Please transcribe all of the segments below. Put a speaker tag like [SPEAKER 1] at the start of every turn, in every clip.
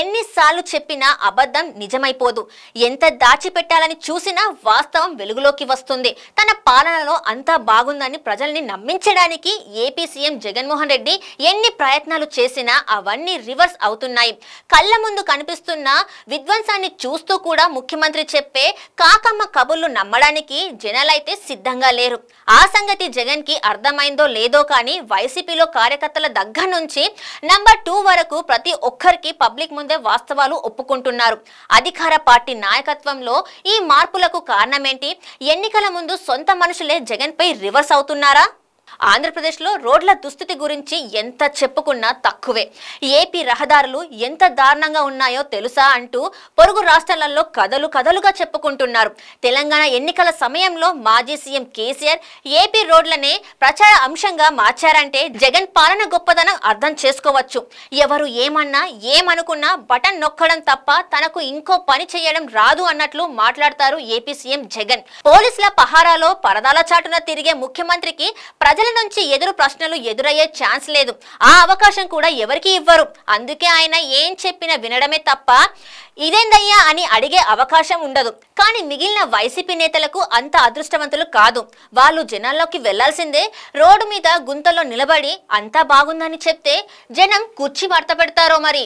[SPEAKER 1] ఎన్నిసార్లు చెప్పినా అబద్ధం నిజమైపోదు ఎంత దాచిపెట్టాలని చూసినా వాస్తవం వెలుగులోకి వస్తుంది తన పాలనలో అంతా బాగుందని ప్రజల్ని నమ్మించడానికి ఏపీ సీఎం జగన్మోహన్ రెడ్డి ఎన్ని ప్రయత్నాలు చేసినా అవన్నీ రివర్స్ అవుతున్నాయి కళ్ళ ముందు కనిపిస్తున్న విధ్వంసాన్ని చూస్తూ కూడా ముఖ్యమంత్రి చెప్పే కాకమ్మ కబుర్లు నమ్మడానికి జనాలైతే సిద్ధంగా లేరు ఆ సంగతి జగన్ కి అర్థమైందో లేదో కానీ వైసీపీలో కార్యకర్తల దగ్గర నుంచి నంబర్ టూ వరకు ప్రతి ఒక్కరికి పబ్లిక్ ముందే వాస్తవాలు ఒప్పుకుంటున్నారు అధికార పార్టీ నాయకత్వంలో ఈ మార్పులకు కారణమేంటి ఎన్నికల ముందు సొంత మనుషులే జగన్పై రివర్స్ అవుతున్నారా ఆంధ్రప్రదేశ్లో రోడ్ల దుస్థితి గురించి ఎంత చెప్పుకున్నా తక్కువే ఏపీ రహదారులు ఎంత దారుణంగా ఉన్నాయో తెలుసా అంటూ పొరుగు రాష్ట్రాలలో కథలు కథలుగా చెప్పుకుంటున్నారు తెలంగాణ ఎన్నికల సమయంలో మాజీ సీఎం కేసీఆర్ ఏపీ రోడ్లనే ప్రచార అంశంగా మార్చారంటే జగన్ పాలన గొప్పదనం అర్థం చేసుకోవచ్చు ఎవరు ఏమన్నా ఏమనుకున్నా బటన్ నొక్కడం తప్ప తనకు ఇంకో పని చేయడం రాదు అన్నట్లు మాట్లాడతారు ఏపీ సీఎం జగన్ పోలీసుల పహారాలో పరదాల చాటున తిరిగే ముఖ్యమంత్రికి ప్రజల ప్రజల నుంచి ఎదురు ప్రశ్నలు ఎదురయ్యే ఛాన్స్ లేదు ఆ అవకాశం కూడా ఎవరికి ఇవ్వరు అందుకే ఆయన ఏం చెప్పినా వినడమే తప్ప ఇదేందయ్యా అని అడిగే అవకాశం ఉండదు కానీ మిగిలిన వైసీపీ నేతలకు అంత అదృష్టవంతులు కాదు వాళ్ళు జనాల్లోకి వెళ్లాల్సిందే రోడ్డు మీద గుంతలో నిలబడి అంతా బాగుందని చెప్తే జనం కుర్చీ మడత పెడతారో మరి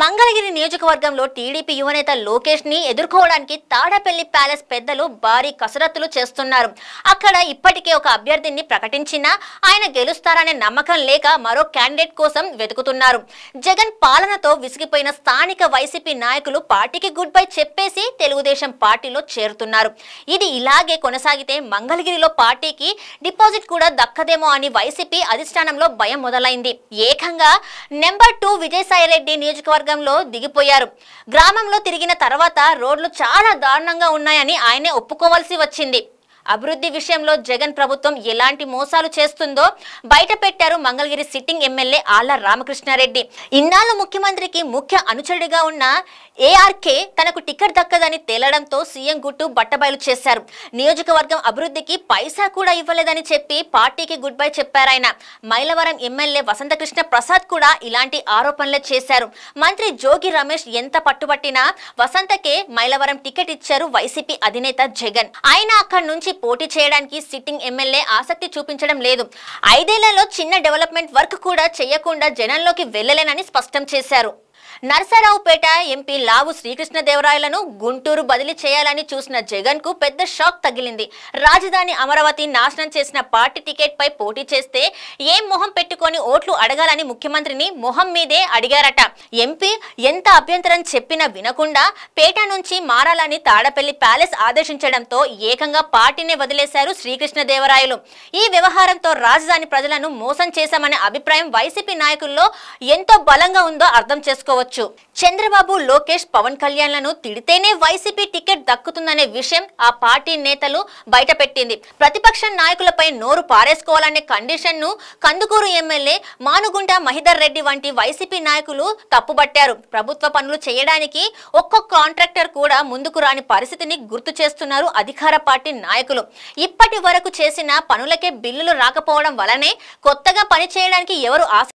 [SPEAKER 1] మంగళగిరి నియోజకవర్గంలో టీడీపీ యువనేత లోకేష్ ని ఎదుర్కోవడానికి తాడపల్లి ప్యాలెస్ పెద్దలు భారీ కసరత్తులు చేస్తున్నారు అక్కడ ఇప్పటికే ఒక అభ్యర్థిని ప్రకటించినా ఆయన గెలుస్తారనే నమ్మకం లేక మరో క్యాండిడేట్ కోసం వెతుకుతున్నారు జగన్ పాలనతో విసిగిపోయిన స్థానిక వైసీపీ నాయకులు పార్టీకి గుడ్ బై చెప్పేసి తెలుగుదేశం పార్టీలో చేరుతున్నారు ఇది ఇలాగే కొనసాగితే మంగళగిరిలో పార్టీకి డిపాజిట్ కూడా దక్కదేమో అని వైసీపీ అధిష్టానంలో భయం మొదలైంది ఏకంగా నెంబర్ టూ విజయసాయిరెడ్డి నియోజకవర్గంలో దిగిపోయారు గ్రామంలో తిరిగిన తర్వాత రోడ్లు చాలా దారుణంగా ఉన్నాయని ఆయనే ఒప్పుకోవాల్సి వచ్చింది అభివృద్ధి విషయంలో జగన్ ప్రభుత్వం ఎలాంటి మోసాలు చేస్తుందో బయట పెట్టారు మంగళగిరి సిట్టింగ్ ఎమ్మెల్యే ఆళ్ల రామకృష్ణారెడ్డి ఇన్నాళ్ళు ముఖ్యమంత్రికి ముఖ్య అనుచరుడిగా ఉన్న ఏఆర్కే తనకు టికెట్ దక్కదని తేలడంతో సీఎం గుట్టు బట్టబయలు చేశారు నియోజకవర్గం అభివృద్ధికి పైసా కూడా ఇవ్వలేదని చెప్పి పార్టీకి గుడ్ బై చెప్పారాయన మైలవరం ఎమ్మెల్యే వసంతకృష్ణ ప్రసాద్ కూడా ఇలాంటి ఆరోపణలే చేశారు మంత్రి జోగి రమేష్ ఎంత పట్టుబట్టినా వసంతకే మైలవరం టికెట్ ఇచ్చారు వైసీపీ అధినేత జగన్ ఆయన అక్కడి నుంచి పోటీ చేయడానికి సిట్టింగ్ ఎమ్మెల్యే ఆసక్తి చూపించడం లేదు ఐదేళ్లలో చిన్న డెవలప్మెంట్ వర్క్ కూడా చేయకుండా జనంలోకి వెళ్లలేనని స్పష్టం చేశారు నర్సారావుపేట ఎంపీ లావు శ్రీకృష్ణదేవరాయలను గుంటూరు బదిలీ చేయాలని చూసిన జగన్ కు పెద్ద షాక్ తగిలింది రాజధాని అమరావతి నాశనం చేసిన పార్టీ టికెట్ పై పోటీ చేస్తే ఏం మొహం పెట్టుకొని ఓట్లు అడగాలని ముఖ్యమంత్రిని మొహం మీదే అడిగారట ఎంపీ ఎంత అభ్యంతరం చెప్పినా వినకుండా పేట నుంచి మారాలని తాడపల్లి ప్యాలెస్ ఆదేశించడంతో ఏకంగా పార్టీనే వదిలేశారు శ్రీకృష్ణదేవరాయలు ఈ వ్యవహారంతో రాజధాని ప్రజలను మోసం చేశామనే అభిప్రాయం వైసీపీ నాయకుల్లో ఎంతో బలంగా ఉందో అర్థం చేసుకోవచ్చు చెప్పుకోవచ్చు చంద్రబాబు లోకేష్ పవన్ కళ్యాణ్లను తిడితేనే వైసీపీ టికెట్ దక్కుతుందనే విషయం ఆ పార్టీ నేతలు బయటపెట్టింది ప్రతిపక్ష నాయకులపై నోరు పారేసుకోవాలనే కండిషన్ ను కందుకూరు ఎమ్మెల్యే మానుగుంట మహిధర్ రెడ్డి వంటి వైసీపీ నాయకులు తప్పుబట్టారు ప్రభుత్వ పనులు చేయడానికి ఒక్కొక్క కాంట్రాక్టర్ కూడా ముందుకు రాని పరిస్థితిని గుర్తు చేస్తున్నారు అధికార పార్టీ నాయకులు ఇప్పటి వరకు చేసిన పనులకే బిల్లులు రాకపోవడం వలనే కొత్తగా పనిచేయడానికి ఎవరు ఆశ